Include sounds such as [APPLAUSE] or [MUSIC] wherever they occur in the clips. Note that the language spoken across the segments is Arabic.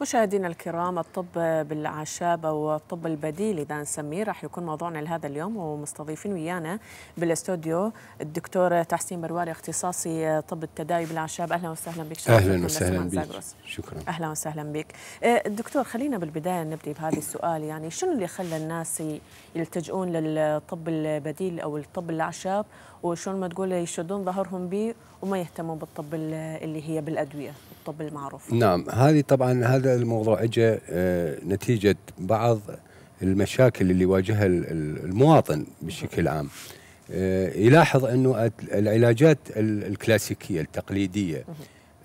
مشاهدينا الكرام الطب بالأعشاب أو الطب البديل إذا نسميه راح يكون موضوعنا لهذا اليوم ومستضيفين ويانا بالاستوديو الدكتور تحسين برواري اختصاصي طب التداوي بالأعشاب أهلا وسهلا بك أهلا وسهلا بك شكرا أهلا وسهلا بك الدكتور أه، خلينا بالبداية نبدأ بهذا السؤال يعني شنو اللي خلى الناس يلتجئون للطب البديل أو الطب الأعشاب وشلون ما تقول يشدون ظهرهم به وما يهتمون بالطب اللي هي بالادويه الطب المعروف نعم هذه طبعا هذا الموضوع اجى آه، نتيجه بعض المشاكل اللي يواجهها المواطن بشكل عام آه، يلاحظ انه العلاجات الكلاسيكيه التقليديه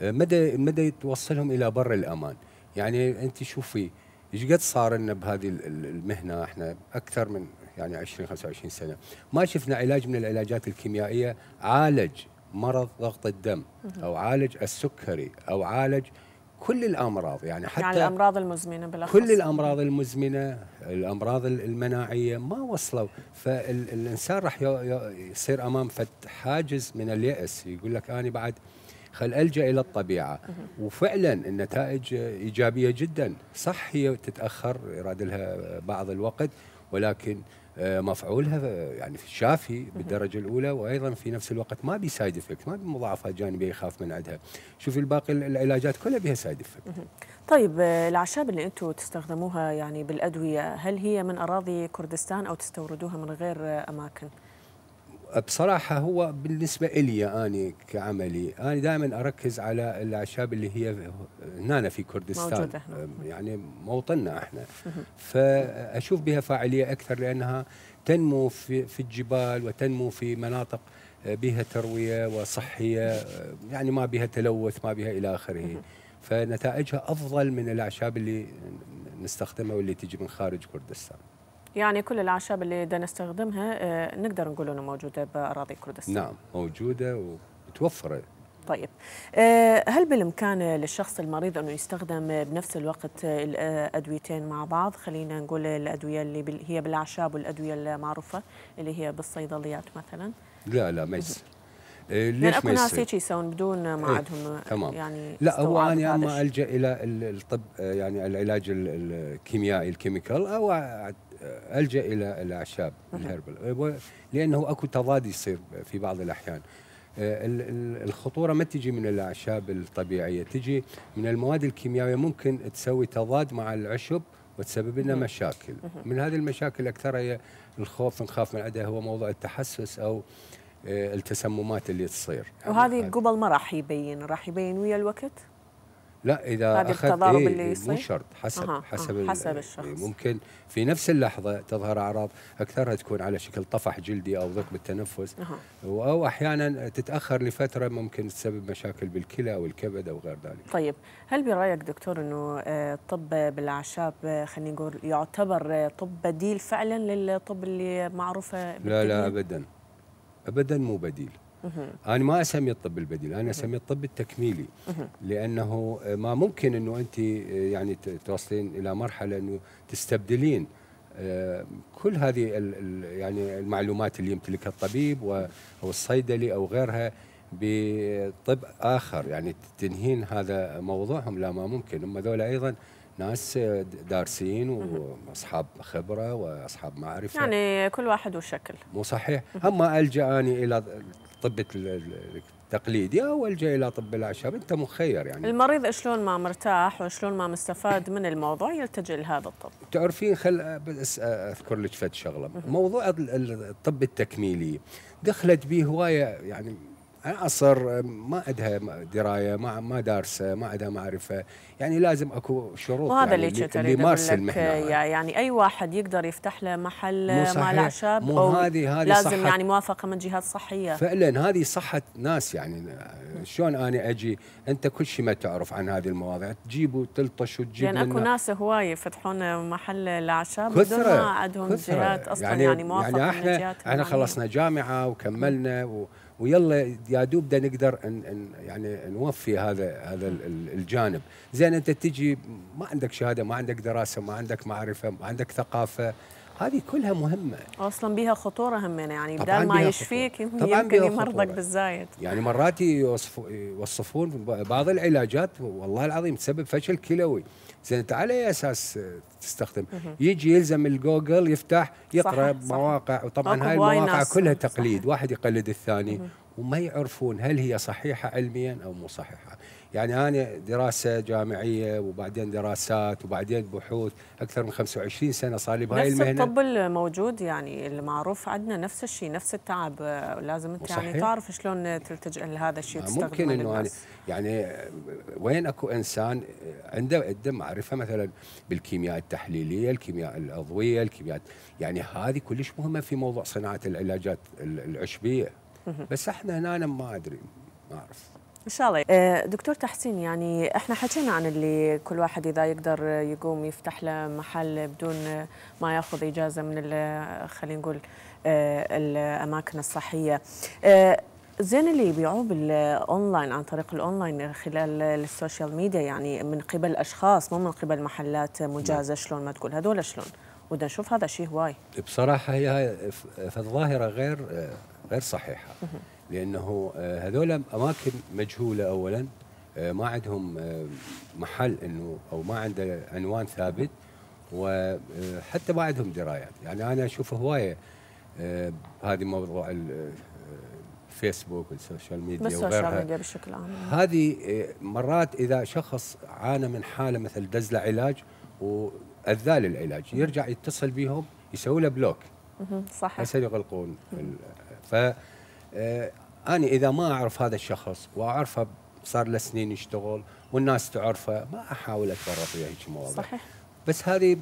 آه، مدى مدى توصلهم الى بر الامان يعني انت شوفي ايش قد صار لنا بهذه المهنه احنا اكثر من يعني 20 25 سنه ما شفنا علاج من العلاجات الكيميائيه عالج مرض ضغط الدم او عالج السكري او عالج كل الامراض يعني, يعني حتى يعني الامراض المزمنه بالاخص كل الامراض المزمنه الامراض المناعيه ما وصلوا فالانسان راح يصير امام فت حاجز من الياس يقول لك انا بعد خل الجا الى الطبيعه وفعلا النتائج ايجابيه جدا صح هي تتاخر يراد لها بعض الوقت ولكن آه، مفعولها يعني في الشافي بالدرجه الاولى وايضا في نفس الوقت ما بي سايد افكت ما بي مضاعفات جانبيه يخاف من عندها شوفي الباقي العلاجات كلها بها سايد افكت طيب آه، الاعشاب اللي انتم تستخدموها يعني بالادويه هل هي من اراضي كردستان او تستوردوها من غير آه، اماكن بصراحة هو بالنسبة إلي أنا كعملي أنا دائما أركز على الأعشاب اللي هي هنا في كردستان موجودة يعني موطننا إحنا فأشوف بها فاعلية أكثر لأنها تنمو في, في الجبال وتنمو في مناطق أه، بها تروية وصحية أه، يعني ما بها تلوث ما بها إلى آخره فنتائجها أفضل من الأعشاب اللي نستخدمها واللي تجي من خارج كردستان يعني كل الاعشاب اللي بدنا نستخدمها آه، نقدر نقول انه موجوده باراضي كردستان نعم موجوده ومتوفره طيب آه، هل بالامكان للشخص المريض انه يستخدم بنفس الوقت الادويتين مع بعض خلينا نقول الادويه اللي هي بالاعشاب والادويه المعروفه اللي هي بالصيدليات مثلا لا لا ما آه، يصير ليش يعني اكو ناس هيك يسوون بدون ما إيه، عندهم ايه. تمام يعني لا هو انا اما الجا الى الطب يعني العلاج الكيميائي الكيميكال او الجا الى الاعشاب الهربل لانه اكو تضاد يصير في بعض الاحيان آه، الخطوره ما تجي من الاعشاب الطبيعيه تجي من المواد الكيميائيه ممكن تسوي تضاد مع العشب وتسبب لنا نعم. مشاكل من هذه المشاكل اكثرها هي الخوف نخاف من عندها هو موضوع التحسس او آه، التسممات اللي تصير وهذه قبل ما راح يبين راح يبين ويا الوقت لا اذا اخذ التضارب إيه اللي يصير مو شرط حسب أه. حسب, أه. حسب يعني الشخص ممكن في نفس اللحظه تظهر اعراض اكثرها تكون على شكل طفح جلدي او ضيق بالتنفس أه. او احيانا تتاخر لفتره ممكن تسبب مشاكل بالكلى او الكبد او غير ذلك. طيب هل برايك دكتور انه الطب آه، بالاعشاب آه، خلينا نقول يعتبر آه، طب بديل فعلا للطب اللي معروفه لا لا ابدا ابدا مو بديل انا ما اسميه الطب البديل انا اسميه الطب التكميلي لانه ما ممكن انه انت آه، يعني توصلين الى مرحله انه تستبدلين آه، كل هذه يعني المعلومات اللي يمتلكها الطبيب او الصيدلي او غيرها بطب اخر يعني تنهين هذا موضوعهم لا ما ممكن هم ذولا ايضا ناس آه، دارسين واصحاب خبره واصحاب معرفه يعني كل واحد وشكل مو صحيح اما الجا الى الطب التقليدي او الجا الى طب الاعشاب انت مخير يعني المريض شلون ما مرتاح وشلون ما مستفاد من الموضوع يلتجئ لهذا الطب تعرفين خل اذكر لك فد شغله موضوع الطب التكميلي دخلت به هوايه يعني عصر ما عندها درايه ما ما دارسه ما عندها معرفه يعني لازم اكو شروط وهذا يعني اللي كنت مارس المهنه يعني اي واحد يقدر يفتح له محل مال اعشاب مو هذه هذه لازم يعني موافقه من جهات صحيه فعلا هذه صحه ناس يعني شلون انا اجي انت كل شيء ما تعرف عن هذه المواضيع تجيب وتلطش وتجيب يعني اكو ناس هوايه يفتحون محل الاعشاب بدون ما عندهم جهات اصلا يعني, يعني موافقه يعني احنا احنا خلصنا جامعه وكملنا و ويلا يا دوب ده نقدر ان ان يعني نوفي هذا هذا الجانب زين انت تجي ما عندك شهاده ما عندك دراسه ما عندك معرفه ما عندك ثقافه هذه كلها مهمه اصلا بيها خطوره همنا يعني بدال ما يشفيك يمكن يمرضك بالزايد يعني مرات يوصفون بعض العلاجات والله العظيم تسبب فشل كلوي زين على اساس تستخدم يجي يلزم الجوجل يفتح يقرا صح مواقع وطبعا هاي المواقع كلها تقليد صح واحد يقلد الثاني وما يعرفون هل هي صحيحه علميا او مو صحيحه يعني أنا دراسة جامعية وبعدين دراسات وبعدين بحوث أكثر من 25 سنة صار لي بهاي المهنة نفس الطب الموجود يعني المعروف عندنا نفس الشيء نفس التعب لازم أنت يعني تعرف شلون تلتجئ لهذا الشيء آه، ممكن أنه أنا يعني وين أكو إنسان عنده عنده معرفة مثلا بالكيمياء التحليلية الكيمياء العضوية الكيمياء يعني هذه كلش مهمة في موضوع صناعة العلاجات العشبية بس احنا هنا ما ادري ما اعرف ان شاء الله آه، دكتور تحسين يعني احنا حكينا عن اللي كل واحد اذا يقدر يقوم يفتح له محل بدون ما ياخذ اجازه من خلينا نقول آه، الاماكن الصحيه آه، زين اللي يبيعوه بالاونلاين عن طريق الاونلاين خلال السوشيال ميديا يعني من قبل اشخاص مو من قبل محلات مجازه نعم. شلون ما تقول هذول شلون ودا نشوف هذا شيء هواي بصراحه هي في الظاهره غير غير صحيحه لانه آه، هذول اماكن مجهوله اولا آه، ما عندهم آه، محل انه او ما عنده عنوان ثابت وحتى ما عندهم درايات يعني انا اشوف هوايه هذه موضوع الفيسبوك والسوشيال ميديا بس السوشيال ميديا بشكل عام هذه مرات اذا شخص عانى من حاله مثل دزله علاج واذال العلاج يرجع يتصل بيهم يسوي له بلوك صحيح هسه يغلقون ف انا اذا ما اعرف هذا الشخص واعرفه صار له سنين يشتغل والناس تعرفه ما احاول اتورط وياه هيك مواضيع صحيح بس هذه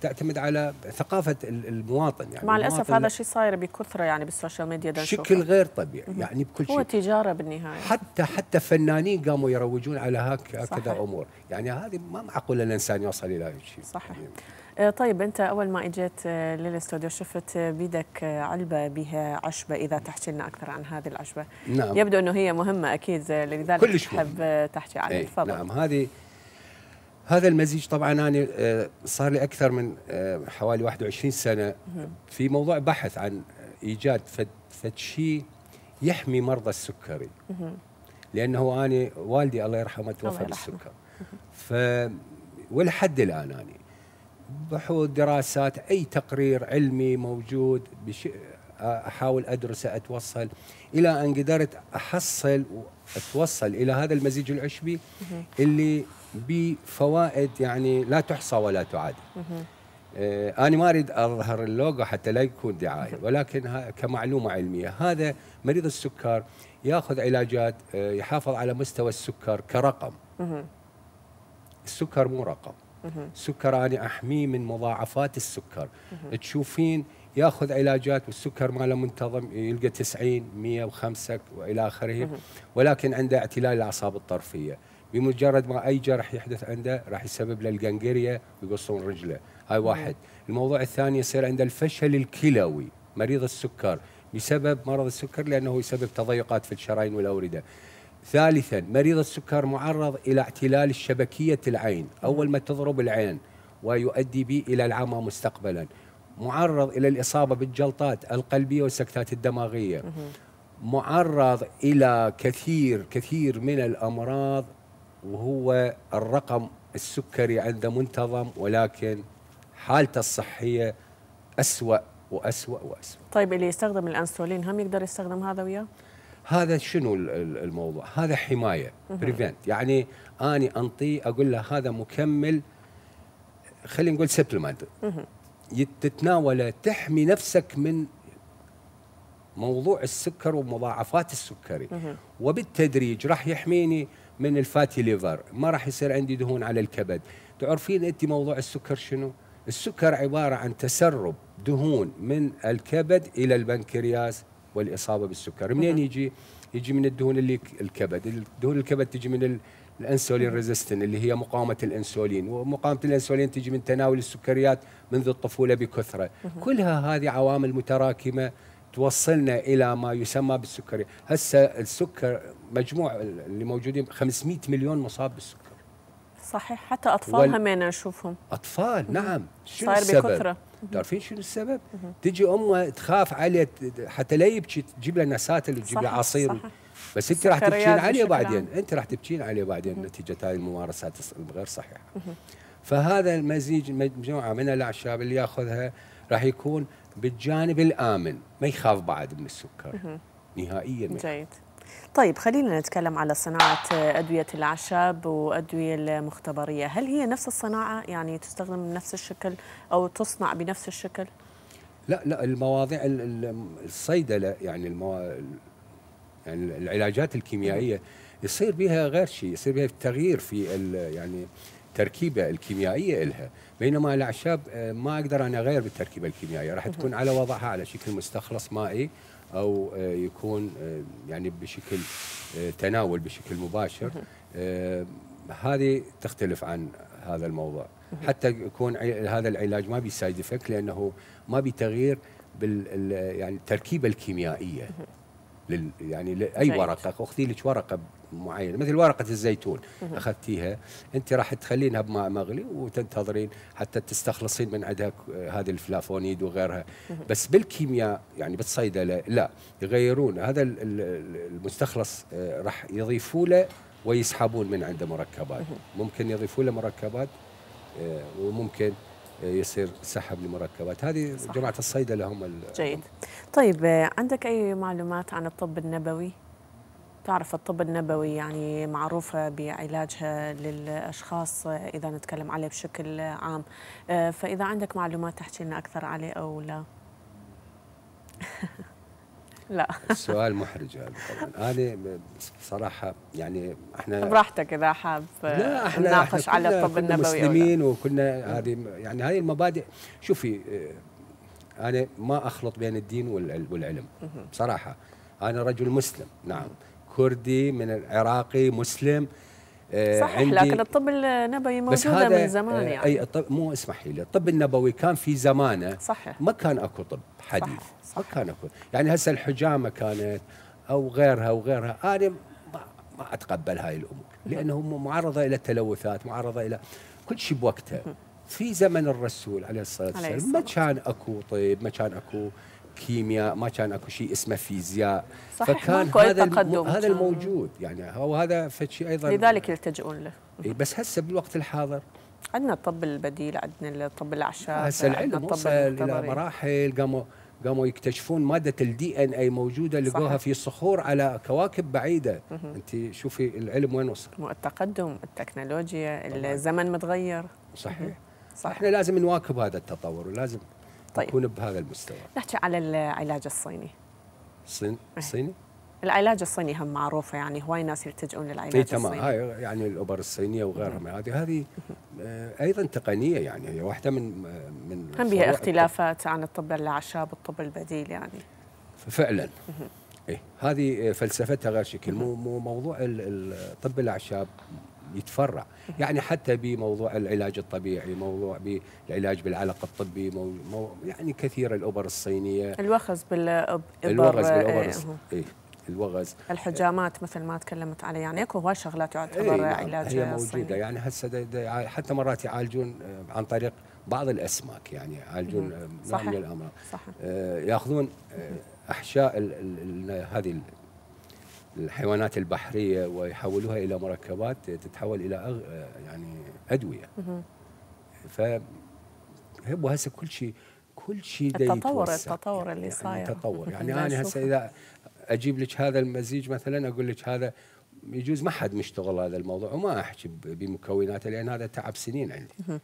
تعتمد على ثقافه المواطن يعني مع الاسف هذا الشيء صاير بكثره يعني بالسوشيال ميديا بشكل غير طبيعي يعني بكل شيء هو تجاره بالنهايه حتى حتى فنانين قاموا يروجون على هكذا امور يعني هذه ما معقول الانسان يوصل الى هيك شيء صحيح يعني آه، طيب أنت أول ما إجيت آه، للاستوديو شفت آه، بيدك علبة بها عشبة إذا تحكي لنا أكثر عن هذه العشبة نعم يبدو أنه هي مهمة أكيد لذلك كلش تحب تحكي عنها إيه، تفضل نعم هذه هذا المزيج طبعا انا صار لي اكثر من حوالي 21 سنه في موضوع بحث عن ايجاد فد شيء يحمي مرضى السكري لانه انا والدي الله يرحمه توفى بالسكر ف ولحد الان اني بحوث دراسات اي تقرير علمي موجود بش... احاول ادرسه اتوصل الى ان قدرت احصل واتوصل الى هذا المزيج العشبي اللي بفوائد يعني لا تحصى ولا تعد. آه انا ما اريد اظهر اللوجو حتى لا يكون دعايه ولكن كمعلومه علميه هذا مريض السكر ياخذ علاجات آه يحافظ على مستوى السكر كرقم. السكر مو رقم. سكر أنا أحميه من مضاعفات السكر تشوفين ياخذ علاجات والسكر ماله منتظم يلقى 90 105 والى اخره ولكن عنده اعتلال الاعصاب الطرفيه بمجرد ما اي جرح يحدث عنده راح يسبب له الجنجريه ويقصون رجله هاي واحد الموضوع الثاني يصير عنده الفشل الكلوي مريض السكر بسبب مرض السكر لانه يسبب تضيقات في الشرايين والاورده ثالثا مريض السكر معرض إلى اعتلال الشبكية العين أول ما تضرب العين ويؤدي به إلى العمى مستقبلا معرض إلى الإصابة بالجلطات القلبية والسكتات الدماغية معرض إلى كثير كثير من الأمراض وهو الرقم السكري عنده منتظم ولكن حالته الصحية أسوأ وأسوأ وأسوأ طيب اللي يستخدم الأنسولين هم يقدر يستخدم هذا وياه؟ هذا شنو الموضوع هذا حمايه بريفنت يعني اني انطيه اقول له هذا مكمل خلينا نقول سبلمنت تتناوله تحمي نفسك من موضوع السكر ومضاعفات السكري وبالتدريج راح يحميني من الفاتي ليفر ما راح يصير عندي دهون على الكبد تعرفين انت موضوع السكر شنو السكر عباره عن تسرب دهون من الكبد الى البنكرياس والاصابه بالسكر منين يجي يجي من الدهون اللي الكبد دهون الكبد تجي من الانسولين ريزيستن اللي هي مقاومه الانسولين ومقاومه الانسولين تجي من تناول السكريات منذ الطفوله بكثره كلها هذه عوامل متراكمه توصلنا الى ما يسمى بالسكري هسه السكر مجموع اللي موجودين 500 مليون مصاب بالسكر صحيح حتى اطفال وال... همين نشوفهم اطفال نعم صاير السبب بكثرة. تعرفين شنو السبب؟ تجي امه تخاف عليه حتى لا يبكي تجيب له نساتل وتجيب له عصير صح. بس انت راح تبكين عليه بعدين انت راح تبكين عليه بعدين نتيجه هذه الممارسات الغير صحيحه فهذا المزيج مجموعه من الاعشاب اللي ياخذها راح يكون بالجانب الامن ما يخاف بعد من السكر نهائيا جيد طيب خلينا نتكلم على صناعة أدوية الأعشاب وأدوية المختبرية هل هي نفس الصناعة يعني تستخدم بنفس الشكل أو تصنع بنفس الشكل؟ لا لا المواضيع الصيدلة يعني المو... يعني العلاجات الكيميائية يصير بها غير شيء يصير بها تغيير في يعني التركيبه الكيميائيه لها بينما الاعشاب آه، ما اقدر انا اغير بالتركيبه الكيميائيه راح تكون على وضعها على شكل مستخلص مائي او آه، يكون آه، يعني بشكل آه، تناول بشكل مباشر هذه تختلف عن هذا الموضوع حتى يكون هذا العلاج ما بيسايد افكت لانه ما بتغيير بال يعني التركيبه الكيميائيه لل يعني لاي ورقه اختي لك ورقه معينه مثل ورقه الزيتون اخذتيها انت راح تخلينها بماء مغلي وتنتظرين حتى تستخلصين من عندها هذه الفلافونيد وغيرها بس بالكيمياء يعني بالصيدله لا يغيرون هذا المستخلص آه، راح يضيفوا له ويسحبون من عنده مركبات ممكن يضيفوا له مركبات آه، وممكن آه، يصير سحب لمركبات هذه جماعه الصيدله هم جيد طيب عندك اي معلومات عن الطب النبوي تعرف الطب النبوي يعني معروفة بعلاجها للأشخاص إذا نتكلم عليه بشكل عام آه، فإذا عندك معلومات تحكي لنا أكثر عليه أو لا [LAUGHS] لا السؤال محرج هذا طبعا انا بصراحه يعني احنا براحتك اذا حاب لا احنا نناقش على الطب النبوي مسلمين وكنا هذه يعني هذه المبادئ شوفي آه، انا ما اخلط بين الدين والعلم بصراحه انا رجل مسلم نعم كردي من العراقي مسلم آه، صحيح عندي لكن الطب النبوي موجودة من زمان آه، يعني أي الطب مو اسمحي لي الطب النبوي كان في زمانه صحيح ما كان اكو طب حديث صحيح ما كان اكو يعني هسه الحجامة كانت أو غيرها وغيرها أنا ما, ما أتقبل هاي الأمور لأنه معرضة إلى التلوثات معرضة إلى كل شيء بوقتها في زمن الرسول عليه الصلاة والسلام ما كان أكو طيب ما كان أكو كيمياء ما كان اكو شيء اسمه فيزياء صحيح فكان هذا تقدم هذا الموجود يعني هو هذا فشيء ايضا لذلك يلتجئون له بس هسه بالوقت الحاضر عندنا الطب البديل عندنا الطب الاعشاب هسه العلم وصل الى مراحل قاموا قاموا يكتشفون ماده الدي ان اي موجوده لقوها في صخور على كواكب بعيده انت شوفي العلم وين وصل التقدم التكنولوجيا الزمن متغير صحيح صح. احنا لازم نواكب هذا التطور ولازم طيب يكون بهذا المستوى نحكي على العلاج الصيني الصين الصيني إيه. العلاج الصيني هم معروفه يعني هواي ناس يلتجئون للعلاج إيه، الصيني تمام هاي يعني الابر الصينيه وغيرها يعني هذه هذه آه، ايضا تقنيه يعني هي واحده من من هم بها اختلافات الطب. عن الطب الاعشاب والطب البديل يعني فعلا إيه هذه فلسفتها غير شكل مو مو موضوع الطب الاعشاب يتفرع يعني حتى بموضوع العلاج الطبيعي موضوع بالعلاج بالعلق الطبي مو مو يعني كثير الأبر الصينية الوغز إيه، بالابر الوغز بالأبر إيه الوغز الحجامات مثل ما تكلمت عليه يعني اكو هواي شغلات تعتبر إيه نعم، علاج هي موجوده يعني هسه حتى مرات يعالجون آه، عن طريق بعض الاسماك يعني يعالجون آه، نوع من الامراض صح آه، ياخذون احشاء هذه الحيوانات البحريه ويحولوها الى مركبات تتحول الى أغ... يعني ادويه ف وهسه هسه كل شيء كل شيء التطور يتوسع. التطور اللي يعني صاير التطور [LAUGHS] يعني انا هسه اذا اجيب لك هذا المزيج مثلا اقول لك هذا يجوز ما حد مشتغل هذا الموضوع وما احكي بمكوناته لان هذا تعب سنين عندي.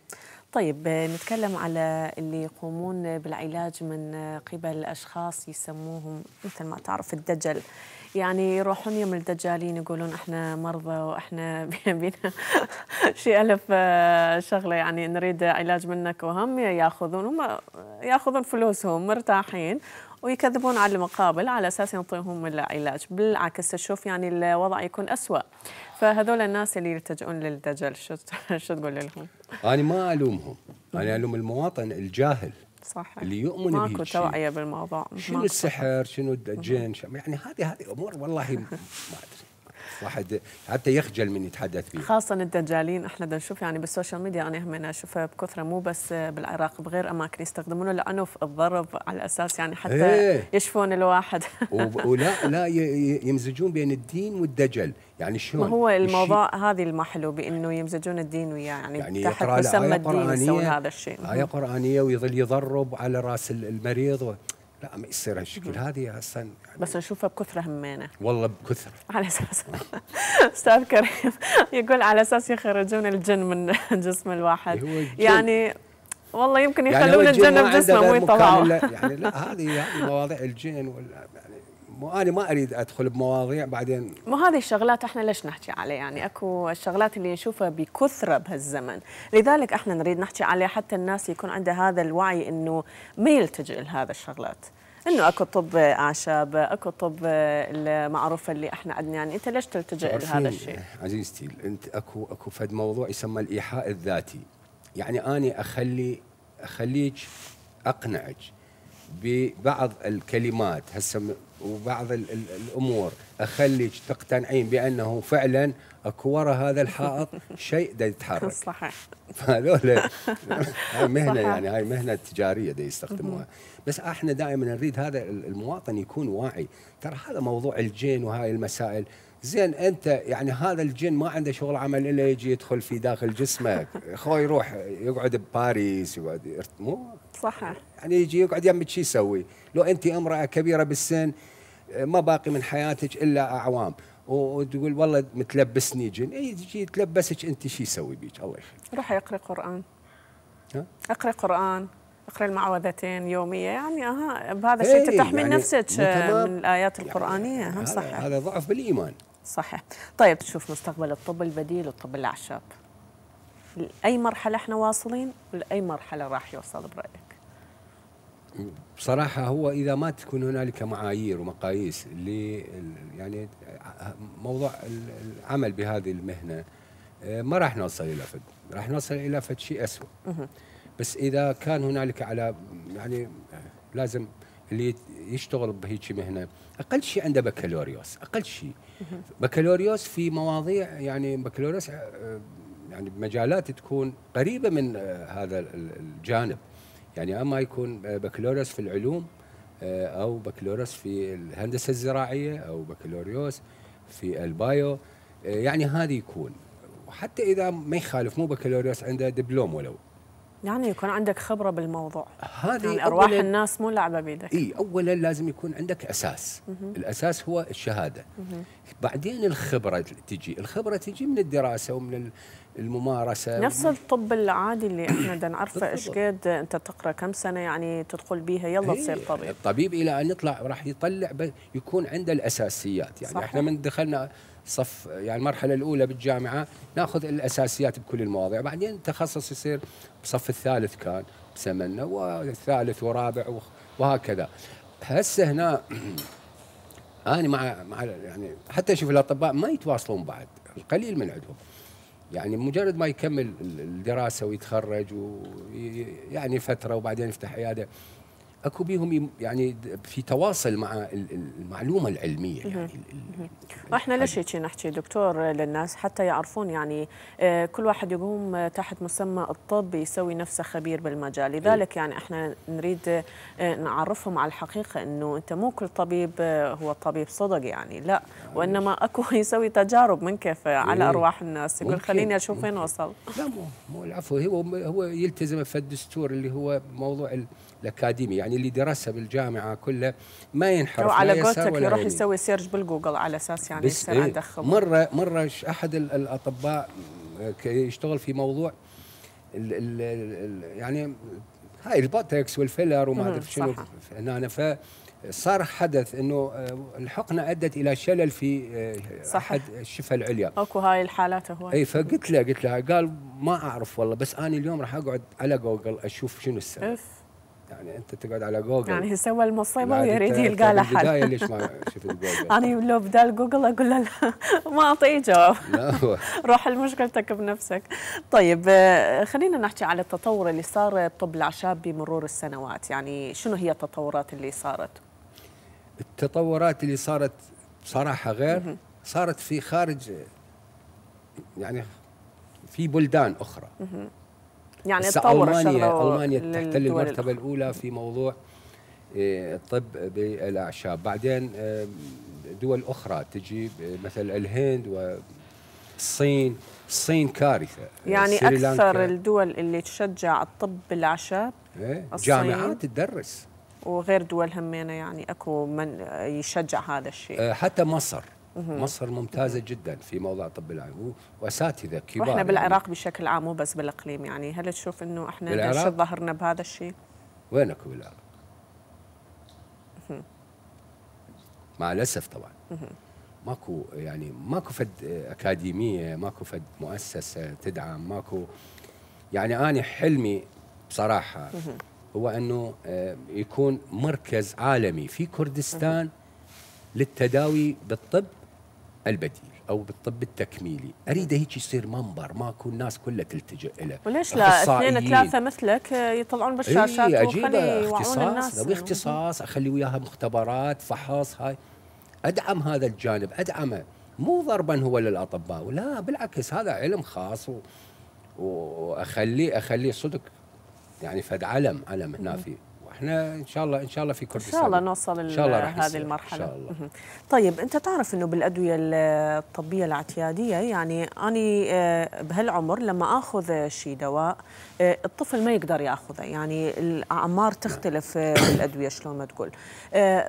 طيب نتكلم على اللي يقومون بالعلاج من قبل اشخاص يسموهم مثل ما تعرف الدجل. يعني يروحون يوم الدجالين يقولون احنا مرضى واحنا [LAUGHS] بينا [LAUGHS] شيء الف آه، شغله يعني نريد علاج منك وهم ياخذون هم ياخذون فلوسهم مرتاحين ويكذبون على المقابل على اساس ينطيهم العلاج بالعكس تشوف يعني الوضع يكون اسوا فهذول الناس اللي يلتجئون للدجل شو [LAUGHS] شو تقول لهم؟ انا ما الومهم انا الوم المواطن الجاهل صح اللي يؤمن ماكو توعيه بالموضوع شنو السحر شنو الدجن يعني هذه هذه امور والله ما ادري واحد حتى يخجل من يتحدث فيه خاصه الدجالين احنا بدنا نشوف يعني بالسوشيال ميديا انا هم اشوفها بكثره مو بس بالعراق بغير اماكن يستخدمونه العنف الضرب على اساس يعني حتى ايه يشفون الواحد [LAUGHS] ولا لا يمزجون بين الدين والدجل يعني شلون ما هو الموضوع هذه المحلو بانه يمزجون الدين وياه يعني, يعني تحت مسمى آية الدين يسوون هذا الشيء ايه قرانيه ويظل يضرب على راس المريض لا ما يصير هالشكل هذه هسه يعني بس نشوفها بكثره همانه والله بكثره [LAUGHS] على اساس [LAUGHS] استاذ كريم يقول على اساس يخرجون الجن من [LAUGHS] جسم الواحد هو يعني والله يمكن يعني يخلون يعني الجن بجسمه مو يطلعوا يعني لا هذه هذه مواضيع الجن ولا يعني وانا ما اريد ادخل بمواضيع بعدين مو هذه الشغلات احنا ليش نحكي عليها يعني اكو الشغلات اللي نشوفها بكثره بهالزمن لذلك احنا نريد نحكي عليها حتى الناس يكون عندها هذا الوعي انه ما يلتجئ لهذا الشغلات انه اكو طب اعشاب اكو طب المعروف اللي احنا عندنا يعني انت ليش تلتجئ لهذا الشيء عزيزتي انت اكو اكو فد موضوع يسمى الايحاء الذاتي يعني اني اخلي اخليك اقنعك ببعض الكلمات هسه وبعض الامور اخليك تقتنعين بانه فعلا اكو ورا هذا الحائط شيء دا يتحرك [LAUGHS] صحيح فهذول [LAUGHS] هاي مهنه يعني هاي مهنه تجاريه دا يستخدموها بس احنا دائما نريد هذا المواطن يكون واعي ترى هذا موضوع الجين وهاي المسائل زين انت يعني هذا الجن ما عنده شغل عمل الا يجي يدخل في داخل جسمك خو يروح يقعد بباريس يقعد مو صح يعني يجي يقعد يمك شو يسوي لو انت امراه كبيره بالسن ما باقي من حياتك الا اعوام وتقول والله متلبسني جن اي شيء تلبسك انت شو يسوي بيك الله يخليك روح اقري قران ها اقري قران اقري المعوذتين يوميه يعني اها بهذا إيه، الشيء تحمي يعني نفسك آه، من الايات يعني القرانيه يعني صح هذا ضعف بالايمان صحيح طيب تشوف مستقبل الطب البديل والطب الاعشاب لاي مرحله احنا واصلين ولاي مرحله راح يوصل برايك بصراحة هو إذا ما تكون هنالك معايير ومقاييس ل يعني موضوع العمل بهذه المهنة آه، ما راح نوصل إلى فد راح نوصل إلى فد شيء أسوأ بس إذا كان هنالك على يعني لازم اللي يشتغل بهيك مهنة أقل شيء عنده بكالوريوس أقل شيء بكالوريوس في مواضيع يعني بكالوريوس آه، يعني بمجالات تكون قريبة من آه، هذا الجانب يعني اما يكون آه، بكالوريوس في العلوم آه، او بكالوريوس في الهندسه الزراعيه او بكالوريوس في البايو آه، يعني هذا يكون وحتى اذا ما يخالف مو بكالوريوس عنده دبلوم ولو يعني يكون عندك خبره بالموضوع هذه يعني ارواح الناس مو لعبه بيدك اي اولا لازم يكون عندك اساس مه. الاساس هو الشهاده مه. بعدين الخبره تجي الخبره تجي من الدراسه ومن الممارسه نفس ومن... الطب العادي اللي احنا نعرفه ايش قد انت تقرا كم سنه يعني تدخل بيها يلا تصير طبيب الطبيب الى ان يطلع راح يطلع يكون عنده الاساسيات يعني صحيح. احنا من دخلنا صف يعني المرحله الاولى بالجامعه ناخذ الاساسيات بكل المواضيع بعدين التخصص يصير بصف الثالث كان بسمنا والثالث ورابع وهكذا هسه هنا [CLEARS THROAT] انا مع مع يعني حتى شوف الاطباء ما يتواصلون بعد قليل من عندهم يعني مجرد ما يكمل الدراسه ويتخرج ويعني فتره وبعدين يفتح عياده اكو بيهم يعني في تواصل مع المعلومه العلميه يعني احنا ليش هيك نحكي دكتور للناس حتى يعرفون يعني آه، كل واحد يقوم تحت مسمى الطب يسوي نفسه خبير بالمجال لذلك يعني احنا نريد آه، نعرفهم على الحقيقه انه انت مو كل طبيب آه، هو طبيب صدق يعني لا وانما اكو [LAUGHS] يسوي تجارب من كيف على إيه. ارواح الناس يقول خليني اشوف وين وصل لا مو مو العفو هو هو يلتزم في الدستور اللي هو موضوع الاكاديمي يعني اللي درسها بالجامعه كله ما ينحرف أو على قولتك يروح يسوي سيرش بالجوجل على اساس يعني بس يصير إيه، عنده خبره مره مره احد الاطباء يشتغل في موضوع الـ الـ الـ يعني هاي البوتكس والفيلر وما ادري شنو هنا فصار حدث انه آه، الحقنه ادت الى شلل في آه، صح احد الشفه العليا اكو هاي الحالات هواي اي فقلت له قلت له قال ما اعرف والله بس انا اليوم راح اقعد على جوجل اشوف شنو السبب يعني انت تقعد على جوجل يعني سوى المصيبه ويا ريت يلقى لها حل البدايه ليش ما شفت جوجل؟ [LAUGHS] انا لو بدال جوجل اقول له [LAUGHS] ما اعطيه جواب [LAUGHS] روح لمشكلتك بنفسك طيب آه، خلينا نحكي على التطور اللي صار بطب الاعشاب بمرور السنوات يعني شنو هي التطورات اللي صارت؟ التطورات اللي صارت بصراحه غير صارت في خارج يعني في بلدان اخرى يعني تطور ألمانيا ألمانيا تحتل المرتبة الأولى في موضوع آه، الطب بالأعشاب بعدين آه، دول أخرى تجي آه، مثل الهند و الصين الصين كارثه يعني اكثر الدول اللي تشجع الطب بالاعشاب إيه؟ جامعات تدرس وغير دول همينه يعني اكو من يشجع هذا الشيء حتى مصر مصر ممتازه جدا في موضوع طب العام واساتذه كبار واحنا يعني. بالعراق يعني بشكل عام مو بس بالاقليم يعني هل تشوف انه احنا ليش ظهرنا بهذا الشيء؟ وينك بالعراق؟ مع الاسف طبعا ماكو يعني ماكو فد اكاديميه ماكو فد مؤسسه تدعم ماكو يعني انا حلمي بصراحه هو انه آه، يكون مركز عالمي في كردستان للتداوي بالطب البديل او بالطب التكميلي اريد هيك يصير منبر ماكو الناس كلها تلتجئ له وليش لا اثنين ثلاثه مثلك آه، يطلعون بالشاشات ايه اجيبه اختصاص ذوي اختصاص اخلي وياها مختبرات فحص هاي ادعم هذا الجانب ادعمه مو ضربا هو للاطباء لا بالعكس هذا علم خاص واخليه واخلي اخلي صدق يعني فد علم علم هنا في احنا ان شاء الله ان شاء الله في كردستان ان شاء الله نوصل إن شاء الله هذه المرحله إن شاء الله. طيب انت تعرف انه بالادويه الطبيه الاعتياديه يعني انا آه، بهالعمر لما اخذ شيء دواء آه، الطفل ما يقدر ياخذه يعني الاعمار تختلف آه، بالادويه شلون ما تقول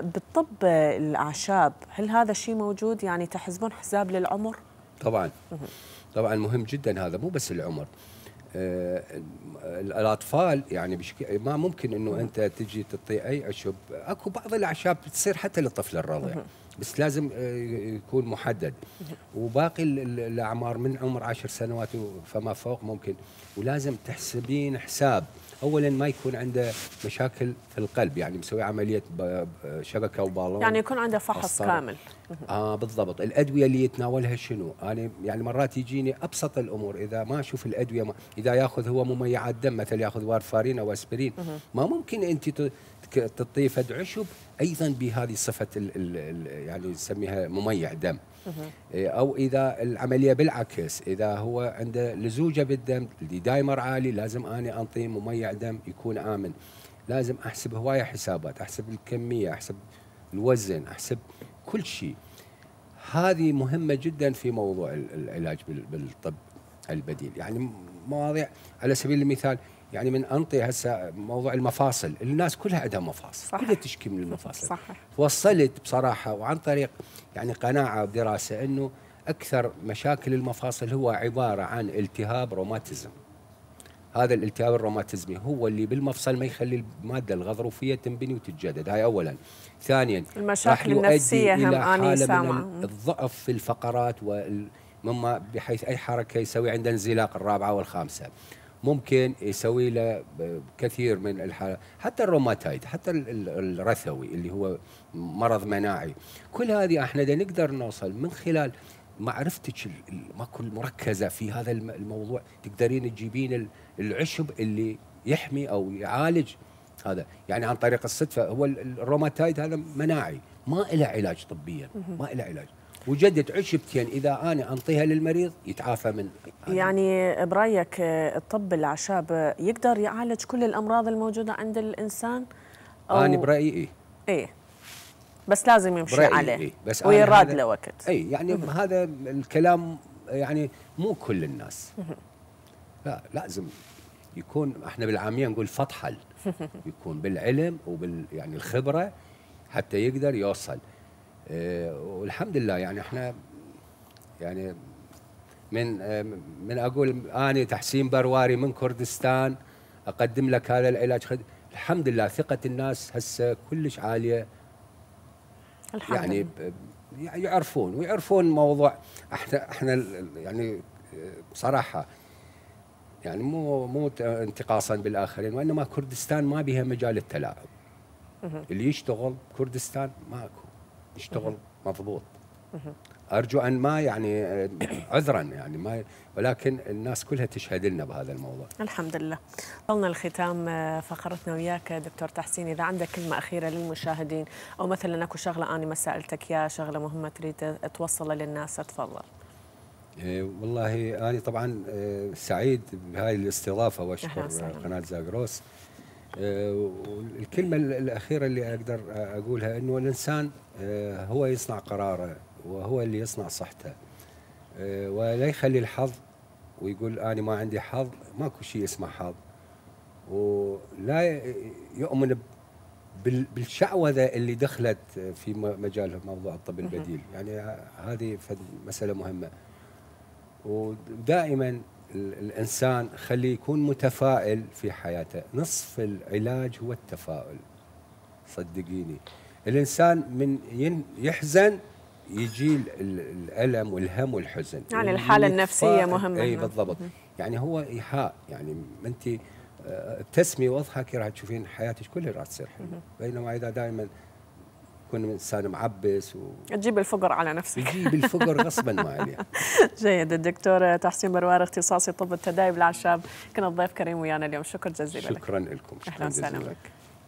بالطب الاعشاب هل هذا الشيء موجود يعني تحسبون حساب للعمر طبعا طبعا مهم جدا هذا مو بس العمر آه، الاطفال يعني ما ممكن انه انت تجي تعطي اي عشب اكو بعض الاعشاب بتصير حتى للطفل الرضيع بس لازم آه، يكون محدد وباقي الاعمار من عمر عشر سنوات فما فوق ممكن ولازم تحسبين حساب اولا ما يكون عنده مشاكل في القلب يعني مسوي عمليه شبكه وبالون يعني يكون عنده فحص أصطرق. كامل اه بالضبط الادويه اللي يتناولها شنو انا يعني مرات يجيني ابسط الامور اذا ما اشوف الادويه ما اذا ياخذ هو مميعات دم مثلا ياخذ وارفارين او اسبرين ما ممكن انت تعطيه فد عشب ايضا بهذه صفه الـ الـ يعني نسميها مميع دم إيه، او اذا العمليه بالعكس اذا هو عنده لزوجه بالدم دايمر عالي لازم اني انطي مميع دم يكون امن لازم احسب هوايه حسابات احسب الكميه احسب الوزن احسب كل شيء هذه مهمه جدا في موضوع العلاج بالطب البديل يعني مواضيع على سبيل المثال يعني من انطي هسه موضوع المفاصل الناس كلها عندها مفاصل صح. كلها تشكي من المفاصل صح. وصلت بصراحه وعن طريق يعني قناعه ودراسه انه اكثر مشاكل المفاصل هو عباره عن التهاب روماتيزم هذا الالتهاب الروماتيزمي هو اللي بالمفصل ما يخلي الماده الغضروفيه تنبني وتتجدد هاي اولا ثانيا المشاكل النفسيه هم اني سامعه الضعف في الفقرات وال مما بحيث اي حركه يسوي عندنا انزلاق الرابعه والخامسه ممكن يسوي له كثير من الحالات حتى الروماتايد حتى الرثوي اللي هو مرض مناعي كل هذه احنا نقدر نوصل من خلال معرفتك كل المركزه في هذا الموضوع تقدرين تجيبين العشب اللي يحمي او يعالج هذا يعني عن طريق الصدفه هو الروماتايد هذا مناعي ما له علاج طبيا ما له علاج وجدت عشبتين اذا انا انطيها للمريض يتعافى من يعني برايك الطب العشاب يقدر يعالج كل الامراض الموجوده عند الانسان أو انا برايي ايه ايه بس لازم يمشي عليه إيه؟ بس ويراد له وقت اي يعني هذا الكلام يعني مو كل الناس لا لازم يكون احنا بالعاميه نقول فطحل [LAUGHS] يكون بالعلم وبال يعني الخبره حتى يقدر يوصل آه، والحمد لله يعني احنا يعني من آه، من اقول اني تحسين برواري من كردستان اقدم لك هذا العلاج خد... الحمد لله ثقه الناس هسه كلش عاليه الحمد يعني ب... يعرفون ويعرفون موضوع احنا احنا يعني بصراحه آه، يعني مو مو انتقاصا بالاخرين وانما كردستان ما بها مجال التلاعب اللي يشتغل كردستان ماكو يشتغل مضبوط ارجو ان ما يعني آه، عذرا يعني ما ولكن الناس كلها تشهد لنا بهذا الموضوع. الحمد لله. وصلنا الختام آه، فقرتنا وياك دكتور تحسين اذا عندك كلمه اخيره للمشاهدين او مثلا اكو شغله انا ما سالتك اياها شغله مهمه تريد توصلها للناس تفضل. إيه والله انا طبعا آه، سعيد بهاي الاستضافه واشكر قناه زاغروس. آه، الكلمة الأخيرة اللي أقدر أقولها أنه الإنسان آه، هو يصنع قراره وهو اللي يصنع صحته آه، ولا يخلي الحظ ويقول أنا ما عندي حظ ماكو شيء اسمه حظ ولا يؤمن بالشعوذة اللي دخلت في مجال موضوع الطب البديل يعني هذه مسألة مهمة ودائما الانسان خليه يكون متفائل في حياته نصف العلاج هو التفاؤل صدقيني الانسان من يحزن يجي الالم والهم والحزن يعني الحاله النفسيه مهمه اي بالضبط يعني هو ايحاء يعني انت ابتسمي آه، واضحكي راح تشوفين حياتك كلها راح تصير حلوه بينما اذا دائما يكون الانسان معبس و... تجيب الفقر على نفسك تجيب الفقر غصبا ما عليه [LAUGHS] جيد الدكتور تحسين بروار اختصاصي طب التدايب بالأعشاب كان الضيف كريم ويانا اليوم شكر جزيلا شكرا لك شكرا لكم شكرا أهلا وسهلا لك